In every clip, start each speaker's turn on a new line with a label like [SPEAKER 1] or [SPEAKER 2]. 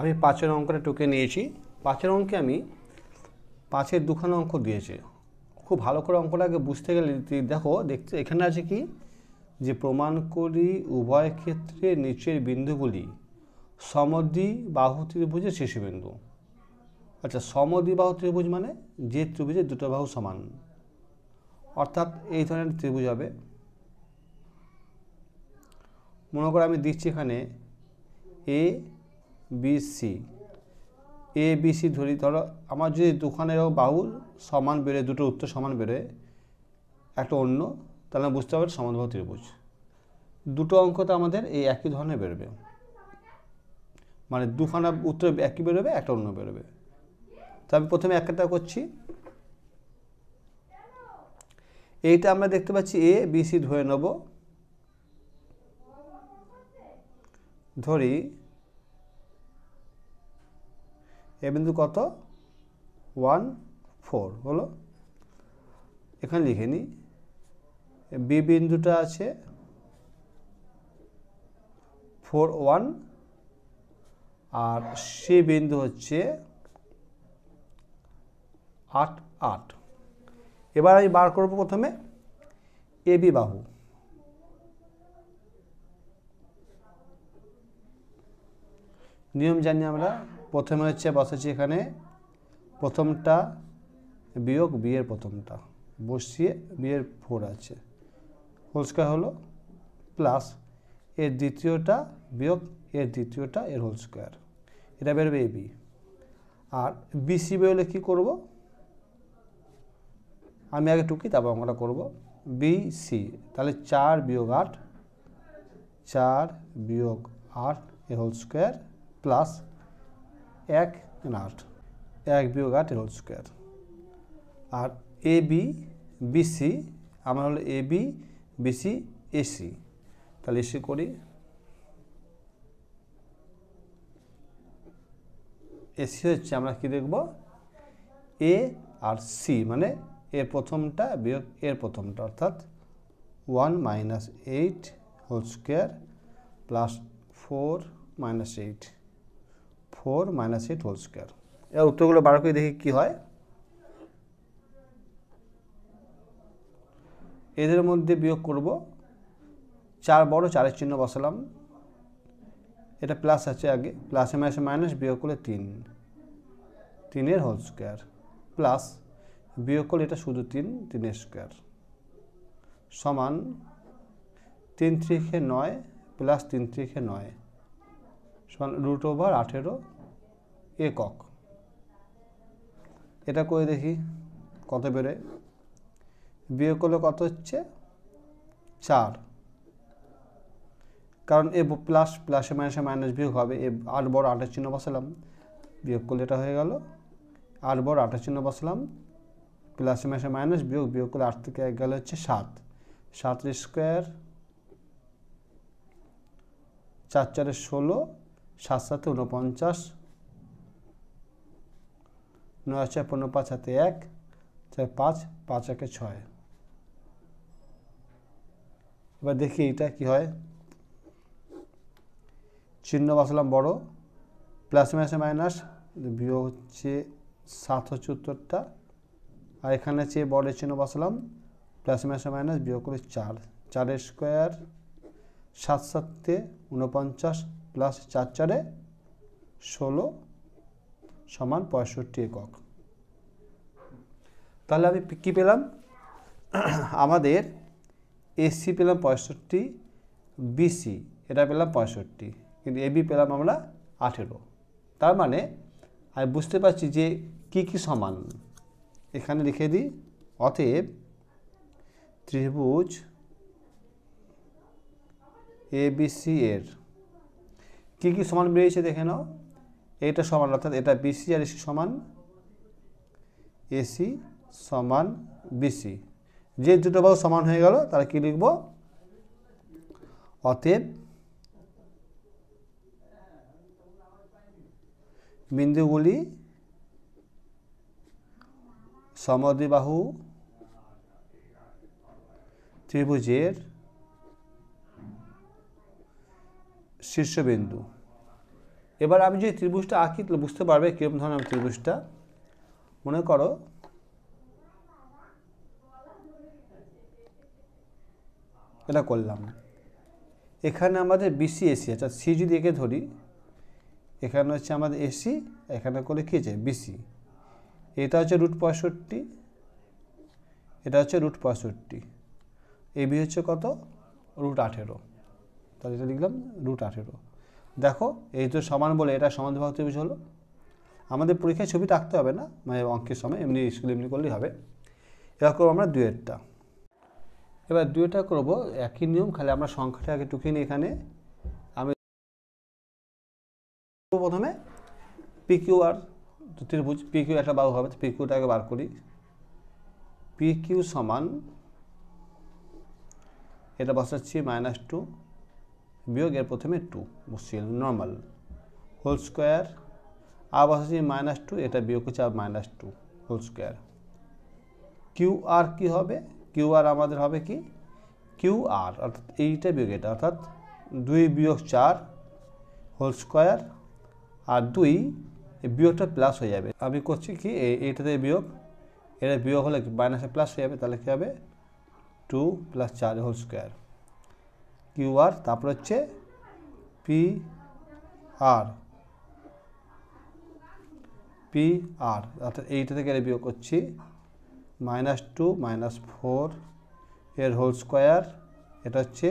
[SPEAKER 1] আমি পাঁচের অঙ্কটা টুকে নিয়েছি পাঁচের অঙ্কে আমি পাঁচের দুখানা অঙ্ক দিয়েছি খুব ভালো করে অঙ্কটাকে বুঝতে গেলে দেখো দেখতে এখানে আছে কি যে প্রমাণ করি উভয় ক্ষেত্রে নিচের বিন্দুগুলি সমদ্বি বাহু ত্রিভুজের শিশুবিন্দু আচ্ছা সমদ্বি বাহু ত্রিভুজ মানে যে ত্রিভুজে দুটো বাহু সমান অর্থাৎ এই ধরনের ত্রিভুজ হবে মনে করে আমি দিচ্ছি এখানে এ বিসি এ বিসি ধরি ধরো আমার যদি দুখানের বাউল সমান বেরোয় দুটো উত্তর সমান বেরোয় একটা অন্য তাহলে বুঝতে হবে সমানবাহু ত্রিভুজ দুটো অঙ্ক তো আমাদের এই একই ধরনের বেরোবে মানে দুখানা উত্তর একই বেরোবে একটা অন্য বেরোবে তো আমি প্রথমে একটা করছি এইটা আমরা দেখতে পাচ্ছি এ বিসি ধরে নেব ধরি এ বিন্দু কত ওয়ান ফোর হলো এখানে লিখে নিই বি বিন্দুটা আছে ফোর ওয়ান আর সি বিন্দু হচ্ছে আট আট এবার আমি বার করব প্রথমে এ বি বাহু নিয়ম জানি আমরা প্রথমে হচ্ছে বসেছি এখানে প্রথমটা বিয়োগ বিয়ের প্রথমটা বসিয়ে বিয়ের ফোর আছে হোল স্কোয়ার হলো প্লাস এর দ্বিতীয়টা বিয়োগ এর দ্বিতীয়টা এর হোল স্কোয়ার এটা বেরোবে এ বি আর বিসি হলে কী করবো আমি আগে টুকি তারপর আমরা করব বি সি তাহলে চার বিয়োগ আট চার বিয়োগ আট এ হোল স্কোয়ার প্লাস এক এন আট এক বিয়োগ আট হোল স্কোয়ার আর এ বি বিসি আমার হলো এ বি বিসি এসি তাহলে এসি করি এসি হচ্ছে আমরা কি দেখব এ আর সি মানে এর প্রথমটা বিয়োগ এর প্রথমটা অর্থাৎ one minus eight whole square plus four minus eight four minus eight whole square এবার উত্তরগুলো বার করে দেখি কী হয় এদের মধ্যে বিয়োগ করব চার বড় চারের চিহ্ন বসালাম এটা প্লাস আছে আগে প্লাসে মাইনাসে মাইনাস বিয়োগ করলে তিন তিনের হোল স্কোয়ার প্লাস বিয়োগ করলে এটা শুধু তিন তিনের স্কোয়ার সমান তিন ত্রিখে নয় প্লাস তিন ত্রিখে নয় সমান রুট ওভার আঠেরো একক এটা করে দেখি কত বেরোয় বিয়োগ করলে কত হচ্ছে চার কারণ এ প্লাস প্লাসে মাইনাসে মাইনাস বিয়োগ হবে এ আট বড় আটের চিহ্ন বসালাম বিয়োগ করলে এটা হয়ে গেল আট বড় আটের চিহ্ন বসালাম প্লাসে মাইনাসে মাইনাস বিয়োগ বিয়োগ করলে আট থেকে এক গেলে হচ্ছে সাত সাত স্কোয়ার চার চারের ষোলো সাত সাথে উনপঞ্চাশ নয় ছয় পনেরো পাঁচ হাতে এক চার পাঁচ পাঁচ একে ছয় এবার দেখি এটা কি হয় চিহ্ন বসালাম বড় প্লাস মাসে মাইনাস বিয় হচ্ছে সাত হচ্ছে উত্তরটা আর এখানে চেয়ে বড় চিহ্ন বসালাম প্লাস মাসে মাইনাস বিয় করে চার চারের স্কোয়ার সাত সাততে উনপঞ্চাশ প্লাস চার চারে ষোলো সমান পঁয়ষট্টি একক তাহলে আমি কী পেলাম আমাদের এসি পেলাম পঁয়ষট্টি বিসি এটা পেলাম পঁয়ষট্টি কিন্তু এবি পেলাম আমরা আঠেরো তার মানে আমি বুঝতে পারছি যে কি কি সমান এখানে লিখে দিই অতএব ত্রিভুজ এবিসি এর কী কী সমান বেরিয়েছে দেখে নাও এটা সমান অর্থাৎ এটা বিসি আর এসি সমান এসি সমান বিসি যে দুটো বাহু সমান হয়ে গেল তারা কি লিখব অতএব বিন্দুগুলি সমদ্বিবাহু ত্রিভুজের শীর্ষবিন্দু এবার আমি যদি ত্রিভুজটা আঁকি তাহলে বুঝতে পারবে কীরকম ধরনের আমি ত্রিভুজটা মনে করো এটা করলাম এখানে আমাদের বিসি এসি আচ্ছা সি যদি একে ধরি এখানে হচ্ছে আমাদের এসি এখানে করে কী আছে বিসি এটা হচ্ছে রুট পঁয়ষট্টি এটা হচ্ছে রুট পঁয়ষট্টি এবি হচ্ছে কত রুট আঠেরো তাহলে এটা লিখলাম রুট আঠেরো দেখো এই তো সমান বলে এটা সমান বিভাগ ত্রিভুজ হলো আমাদের পরীক্ষায় ছবি আঁকতে হবে না মানে অঙ্কের সময় এমনি স্কুল এমনি করলেই হবে এবার করবো আমরা দুয়েরটা এবার দুয়েরটা করব একই নিয়ম খালি আমরা সংখ্যাটা আগে টুকি নিই এখানে আমি প্রথমে পিকিউ আর ত্রিভুজ পিকিউ একটা বাহু হবে পিকিউটাকে বার করি পিকিউ সমান এটা বসাচ্ছি মাইনাস টু বিয়োগের প্রথমে টু বসছিল নর্মাল হোল স্কোয়ার আর মাইনাস টু এটা বিয়োগ হচ্ছে আর minus two whole square Q R কী হবে কিউ আর আমাদের হবে কি কিউ আর অর্থাৎ এইটা বিয়োগ এটা অর্থাৎ দুই বিয়োগ চার হোল স্কোয়ার আর দুই বিয়োগটা প্লাস হয়ে যাবে আমি করছি কি এইটাতে বিয়োগ এটা বিয়োগ হলে মাইনাসে প্লাস হয়ে যাবে তাহলে কী হবে টু প্লাস চার হোল স্কোয়ার কিউ আর তারপর হচ্ছে পি আর পি আর অর্থাৎ এইটা থেকে বিয়োগ করছি মাইনাস টু মাইনাস ফোর এর হোল স্কোয়ার এটা হচ্ছে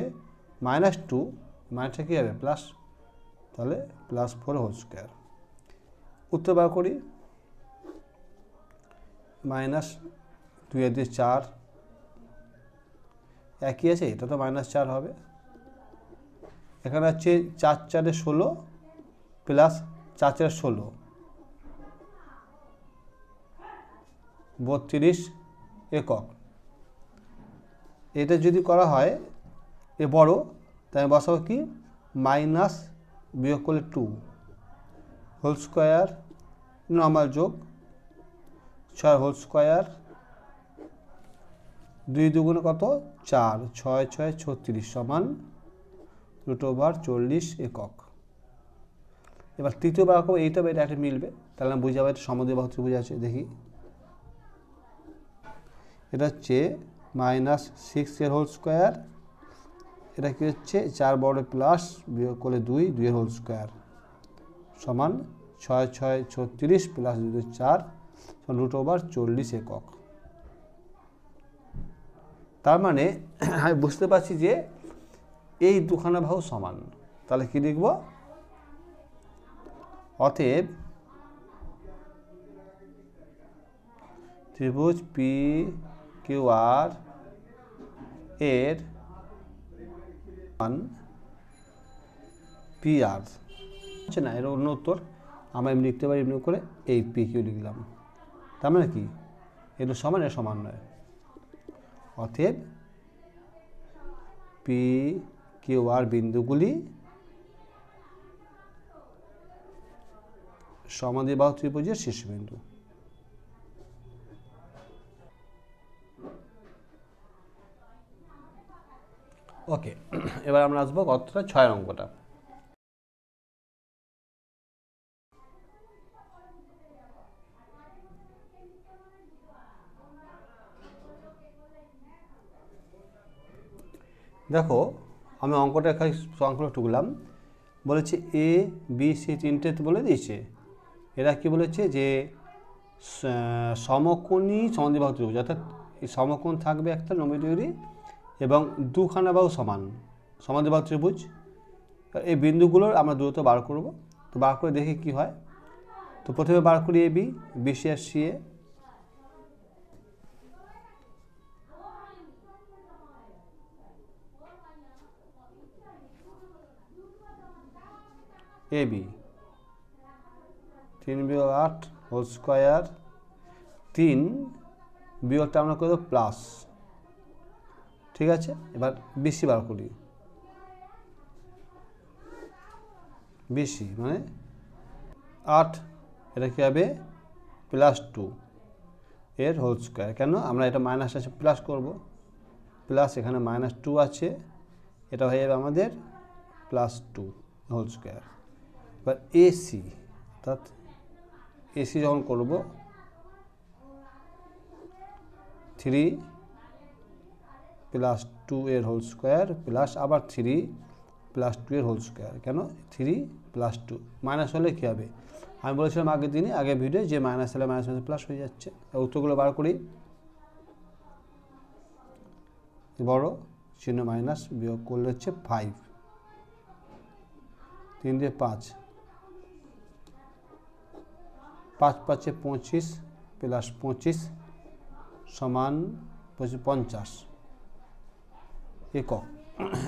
[SPEAKER 1] মাইনাস টু মাইনাসটা কী হবে প্লাস তাহলে প্লাস ফোর হোল স্কোয়ার উত্তর বার করি মাইনাস দুই দিয়ে চার একই আছে এটা তো মাইনাস চার হবে এখানে হচ্ছে চার চারে ষোলো প্লাস চার চারে ষোলো বত্রিশ একক এটা যদি করা হয় এ বড় তাই বসাবো কি মাইনাস বিয়োগ করলে টু হোল স্কোয়ার নর্মাল যোগ ছয় হোল স্কোয়ার দুই দুগুণে কত চার ছয় ছয় ছত্রিশ সমান রুট ওভার চল্লিশ একক এবার তৃতীয় বাহক এইটা এটা একটা মিলবে তাহলে আমি বুঝাবো এটা এটা সমদ্বিবাহু ত্রিভুজ আছে দেখি এটা হচ্ছে মাইনাস সিক্স এর হোল স্কোয়ার এটা কী হচ্ছে চার বড় প্লাস বিয়োগ করলে দুই দুই হোল স্কোয়ার সমান ছয় ছয় ছত্রিশ প্লাস দুই চার রুট ওভার চল্লিশ একক তার মানে আমি বুঝতে পারছি যে এই দুখানা বাহু সমান তাহলে কি লিখব অতএব ত্রিভুজ পি কিউ আর এর পি আর হচ্ছে না এর অন্য উত্তর আমরা এমনি লিখতে পারি এমনি করে এই পি কিউ লিখলাম তার মানে কি এগুলো সমান এর সমান নয় অতএব পি কিউ আর বিন্দুগুলি সমাধিবাহ ত্রিভুজের শীর্ষবিন্দু ওকে এবার আমরা আসবো কতটা ছয় অঙ্কটা দেখো আমি অঙ্কটা এখানে অঙ্কটা টুকলাম বলেছে এ বি সি তিনটে বলে দিয়েছে এরা কি বলেছে যে সমকোণী সমদ্বিবাহ ত্রিভুজ অর্থাৎ এই সমকোণ থাকবে একটা নব্বই ডিগ্রি এবং দুখানা বাহু সমান সমদ্বিবাহ ত্রিভুজ এই বিন্দুগুলোর আমরা দ্রুত বার করব তো বার করে দেখি কি হয় তো প্রথমে বার করি এ বি সি আর সি এ এ বি তিন বিয়োগ আট হোল স্কোয়ার তিন বিয়োগটা আমরা করে প্লাস ঠিক আছে এবার বেশি বার করি বেশি মানে আট এটা কী হবে প্লাস টু এর হোল স্কোয়ার কেন আমরা এটা মাইনাস আছে প্লাস করব প্লাস এখানে মাইনাস টু আছে এটা হয়ে যাবে আমাদের প্লাস টু হোল স্কোয়ার বা এসি অর্থাৎ এসি যখন করব থ্রি প্লাস টু এর হোল স্কোয়ার প্লাস আবার থ্রি প্লাস টু এর হোল স্কোয়ার কেন থ্রি প্লাস টু মাইনাস হলে কী হবে আমি বলেছিলাম আগের দিনে আগে ভিডিও যে মাইনাস হলে মাইনাস হলে প্লাস হয়ে যাচ্ছে উত্তরগুলো বার করি বড় চিহ্ন মাইনাস বিয়োগ করলে হচ্ছে ফাইভ তিন দিয়ে পাঁচ পাঁচ পাঁচে পঁচিশ প্লাস পঁচিশ সমান পঞ্চাশ একক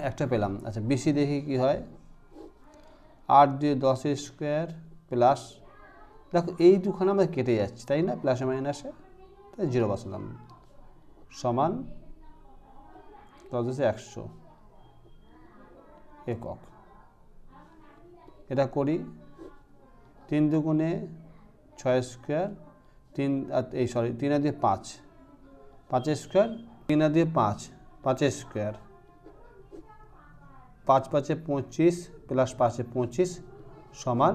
[SPEAKER 1] একটা পেলাম আচ্ছা বিসি দেখি কি হয় আট দিয়ে দশ স্কোয়ার প্লাস দেখো এই দুখানে আমাদের কেটে যাচ্ছে তাই না প্লাসে মাইনাসে তাই জিরো বসালাম সমান দশ হচ্ছে একশো একক এটা করি তিন দুগুণে ছয় স্কোয়ার তিন এই সরি তিন আর দিয়ে পাঁচ পাঁচ স্কোয়ার তিন আর দিয়ে পাঁচ পাঁচ স্কোয়ার পাঁচ পাঁচে পঁচিশ প্লাস পাঁচে পঁচিশ সমান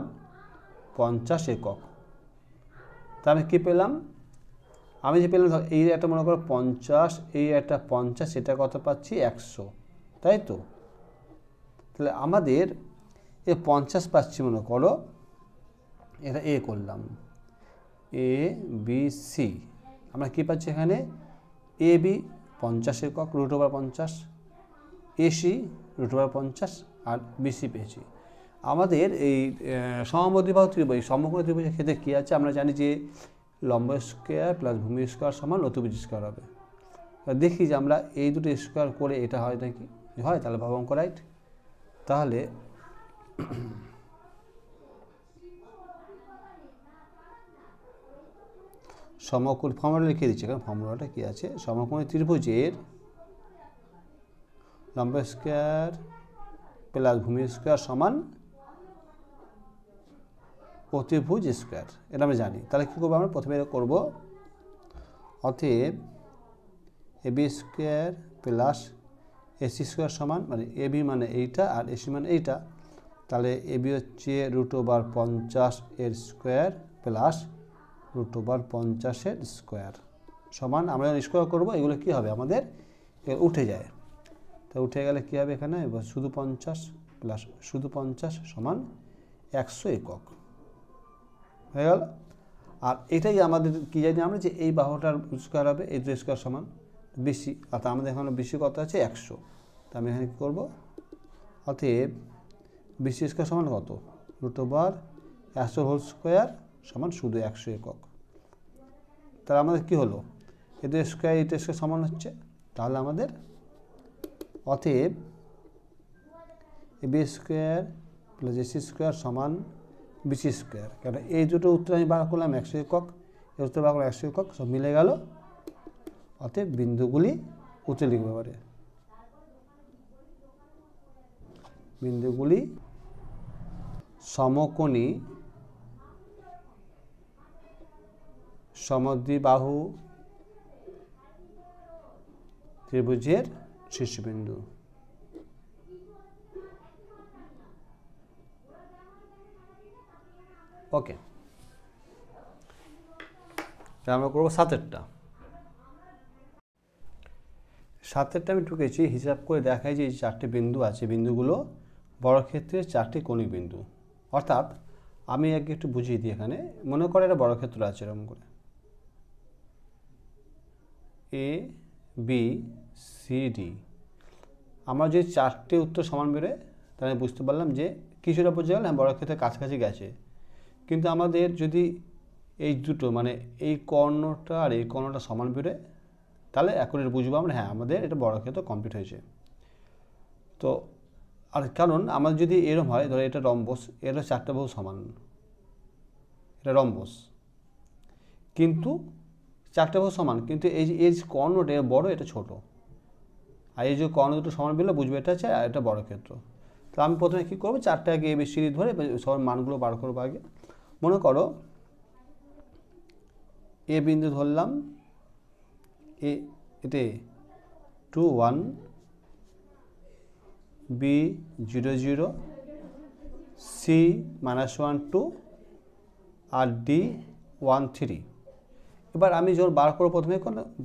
[SPEAKER 1] পঞ্চাশ একক তা আমি কী পেলাম আমি যে পেলাম এই একটা মনে করো পঞ্চাশ এই একটা পঞ্চাশ এটা কত পাচ্ছি একশো তাই তো তাহলে আমাদের এ পঞ্চাশ পাচ্ছি মনে করো এটা এ করলাম এ বি সি আমরা কী পাচ্ছি এখানে এ বি পঞ্চাশের একক রুট ওভার পঞ্চাশ এসি রুট ওভার পঞ্চাশ আর বি সি পেয়েছি আমাদের এই সমবদ্বিবাহ ত্রিভুজ সমকোণ ত্রিভুজের ক্ষেত্রে কী আছে আমরা জানি যে লম্ব স্কোয়ার প্লাস ভূমি স্কোয়ার সমান অতিভুজ স্কোয়ার হবে দেখি যে আমরা এই দুটো স্কোয়ার করে এটা হয় নাকি হয় তাহলে ভবঙ্ক রাইট তাহলে সমকোণ ফর্মুলা লিখে দিচ্ছি কারণ ফর্মুলাটা কী আছে সমকোণ ত্রিভুজের লম্ব স্কোয়ার প্লাস ভূমি স্কোয়ার সমান প্রতিভুজ স্কোয়ার এটা আমি জানি তাহলে কী করবো আমরা প্রথমে এটা করবো অতএব A B square plus AC square সমান মানে এ বি মানে এইটা আর এসি মানে এইটা তাহলে এ বি হচ্ছে রুট ওভার পঞ্চাশ এর স্কোয়ার প্লাস রুট ওভার পঞ্চাশের স্কোয়ার সমান আমরা যখন স্কোয়ার করবো এগুলো কী হবে আমাদের উঠে যায় তো উঠে গেলে কী হবে এখানে শুধু পঞ্চাশ প্লাস শুধু পঞ্চাশ সমান একশো একক হয়ে গেল আর এটাই আমাদের কী জানি আমরা যে এই বাহুটার স্কোয়ার হবে এই দুই স্কোয়ার সমান বেশি আর তা আমাদের এখানে বেশি কত আছে একশো তা আমি এখানে কী করবো অতএব বেশি স্কোয়ার সমান কত রুট ওভার একশো হোল স্কোয়ার সমান শুধু একশো একক তাহলে আমাদের কি হলো এটা স্কোয়ার এটা স্কোয়ার সমান হচ্ছে তাহলে আমাদের অতএব B square plus AC square সমান বিসি স্কোয়ার কেন এই দুটো উত্তর আমি বার করলাম একশো একক এই উত্তর বার করলাম একশো একক সব মিলে গেল অতএব বিন্দুগুলি উঁচু লিখবে পারে বিন্দুগুলি সমকোণী সমদ্বিবাহু ত্রিভুজের শীর্ষবিন্দু ওকে আমরা করবো সাতেরটা সাতেরটা আমি ঢুকেছি হিসাব করে দেখাই যে এই চারটি বিন্দু আছে বিন্দুগুলো বড় ক্ষেত্রে চারটি কণিক বিন্দু অর্থাৎ আমি আগে একটু বুঝিয়ে দিই এখানে মনে করে এটা বড় ক্ষেত্র আছে এরকম করে এ বি সি ডি আমরা যে চারটে উত্তর সমান বেরোয় তাহলে বুঝতে পারলাম যে কিছুটা বোঝা গেল হ্যাঁ বড় ক্ষেত্রে কাছাকাছি গেছে কিন্তু আমাদের যদি এই দুটো মানে এই কর্ণটা আর এই কর্ণটা সমান বেরোয় তাহলে এখন এটা বুঝবো আমরা হ্যাঁ আমাদের এটা বড় ক্ষেত্র কমপ্লিট হয়েছে তো আর কারণ আমাদের যদি এরম হয় ধরো এটা রম্বস এটা চারটা বহু সমান এটা রম্বস কিন্তু চারটে ভাগ সমান কিন্তু এই যে এই কর্ণটা বড় এটা ছোট আর এই যে কর্ণ দুটো সমান বেরোলে বুঝবে এটা হচ্ছে আর এটা বড় ক্ষেত্র তো আমি প্রথমে কী করবো চারটে আগে এ বেশি ধরে সবার মানগুলো বার করবো আগে মনে করো এ বিন্দু ধরলাম এ এতে two one B zero zero C minus one two আর ডি ওয়ান থ্রি এবার আমি জোর বার করবো প্রথমে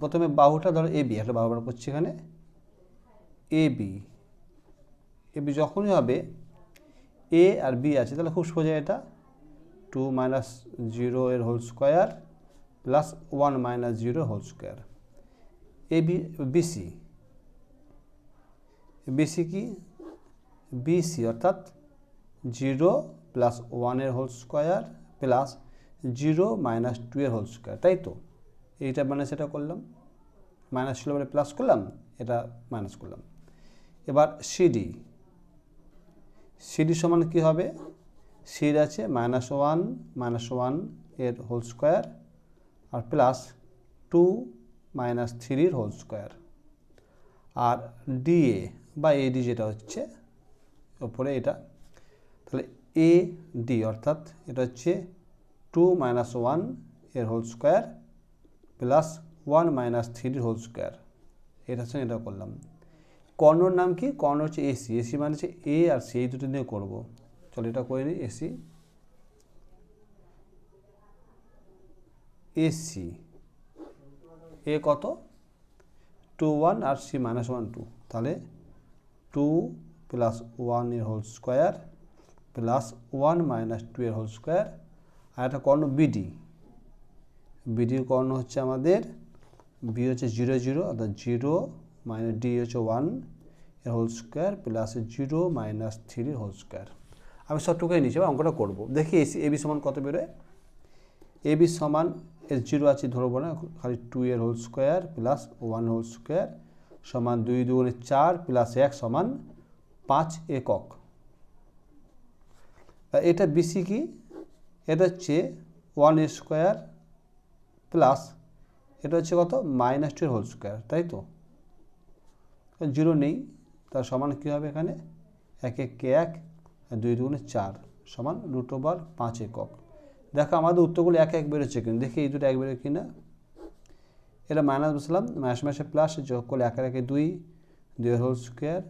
[SPEAKER 1] প্রথমে বাহুটা ধরো এ বি একটা বাহু বার করছি এখানে এ বি এ বি যখনই হবে এ আর বি আছে তাহলে খুব সোজা এটা টু মাইনাস জিরো এর whole square plus one minus zero whole square A B BC BC কি বিসি অর্থাৎ জিরো প্লাস ওয়ানের whole square plus zero minus two whole square তাই তো এইটা মানে সেটা করলাম মাইনাস ছিল মানে প্লাস করলাম এটা মাইনাস করলাম এবার সিডি সিডি সমান কি হবে সিড আছে মাইনাস ওয়ান মাইনাস ওয়ান এর হোল স্কোয়ার আর প্লাস টু মাইনাস থ্রির হোল স্কোয়ার আর ডিএ বা এডি যেটা হচ্ছে ওপরে এটা তাহলে এ ডি অর্থাৎ এটা হচ্ছে টু মাইনাস ওয়ান এর whole square plus one minus থ্রির হোল স্কোয়ার এটা হচ্ছে এটা করলাম কর্ণর নাম কি কর্ণ হচ্ছে এসি এসি মানে হচ্ছে এ আর সি এই দুটো নিয়ে করবো চলো এটা করে নিই এসি এসি এ কত টু ওয়ান আর সি মাইনাস ওয়ান টু তাহলে টু প্লাস ওয়ান এর whole square plus one minus two এর হোল স্কোয়ার আর একটা কর্ণ বিডি বিডির কর্ণ হচ্ছে আমাদের বি হচ্ছে জিরো জিরো অর্থাৎ জিরো মাইনাস ডি হচ্ছে ওয়ান এর whole square plus zero minus three whole square আমি সবটুকুই নিয়েছি বা অঙ্কটা করবো দেখি এসি এবি সমান কত বেরোয় এবি সমান এর জিরো আছে ধরবো না খালি টু এর whole square plus one whole square সমান দুই দুগুণে চার প্লাস এক সমান পাঁচ একক এটা বিসি কি এটা হচ্ছে ওয়ান স্কোয়ার প্লাস এটা হচ্ছে কত মাইনাস টু হোল স্কোয়ার তাই তো জিরো নেই তার সমান কী হবে এখানে এক এক এক দুই দুগুণে চার সমান রুট ওভার পাঁচ একক দেখো আমাদের উত্তরগুলো এক এক বেরোচ্ছে কিন্তু দেখি এই দুটো এক বেরোয় কি না এটা মাইনাস বসলাম মাইনাস মাসে প্লাস যোগ করলে এক একে দুই দুই হোল স্কোয়ার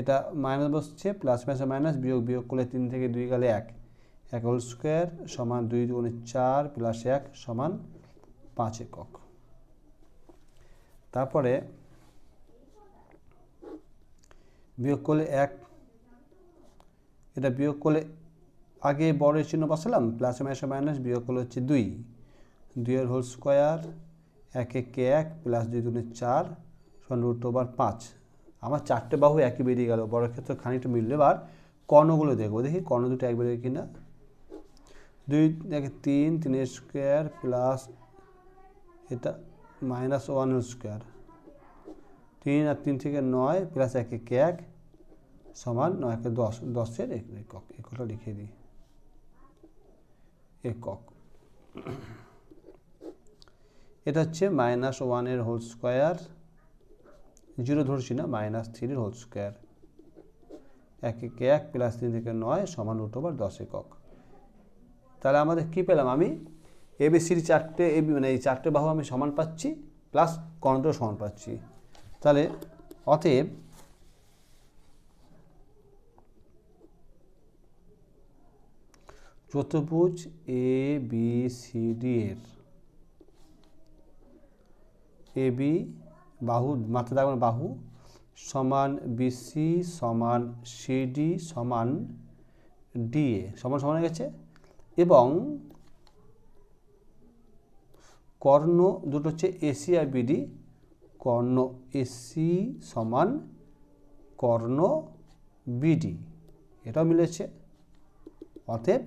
[SPEAKER 1] এটা মাইনাস বসছে প্লাস মাসে মাইনাস বিয়োগ বিয়োগ করলে তিন থেকে দুই গেলে এক এক হোল স্কোয়ার সমান দুই দুগুণে চার প্লাস এক সমান পাঁচ একক তারপরে বিয়োগ করলে এক এটা বিয়োগ করলে আগে বড় চিহ্ন বসালাম প্লাস মাইনাস মাইনাস বিয়োগ করলে হচ্ছে দুই দুইয়ের হোল স্কোয়ার এক এক এক প্লাস দুই দুগুণে চার সমান রুট ওভার পাঁচ আমার চারটে বাহু একই বেরিয়ে গেল বড় ক্ষেত্রে খানিকটা মিললে এবার কর্ণগুলো দেখবো দেখি কর্ণ দুটো এক বেরিয়ে কিনা দুই দেখে তিন তিন স্কোয়ার প্লাস এটা মাইনাস ওয়ান স্কোয়ার তিন আর তিন থেকে নয় প্লাস এক এক এক সমান নয়কে দশ দশের একক একটা লিখে দিই একক এটা হচ্ছে মাইনাস ওয়ানের হোল স্কোয়ার জিরো ধরছি না মাইনাস থ্রির হোল স্কোয়ার এক এক এক প্লাস তিন থেকে নয় সমান রুট ওভার দশ একক তাহলে আমাদের কি পেলাম আমি এবিসির চারটে এবি মানে এই চারটে বাহু আমি সমান পাচ্ছি প্লাস কর্ণটাও সমান পাচ্ছি তাহলে অতএব চতুর্ভুজ এ বি সি ডি এর এ বি বাহু মাত্রা দেখবেন বাহু সমান বিসি সমান সিডি সমান ডিএ সমান সমান হয়ে গেছে এবং কর্ণ দুটো হচ্ছে এসি আর বিডি কর্ণ এসি সমান কর্ণ বিডি এটাও মিলেছে অতএব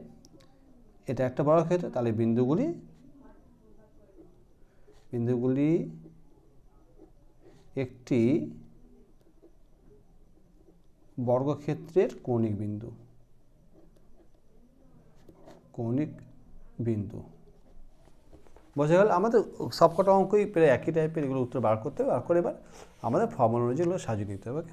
[SPEAKER 1] এটা একটা বড় ক্ষেত্র তাহলে বিন্দুগুলি বিন্দুগুলি একটি বর্গক্ষেত্রের কৌণিক বিন্দু কৌণিক বিন্দু বোঝা গেল আমাদের সবকটা অঙ্কই প্রায় একই টাইপের এগুলো উত্তর বার করতে হবে বার করে এবার আমাদের ফর্মুলা অনুযায়ী এগুলো সাজিয়ে নিতে হবে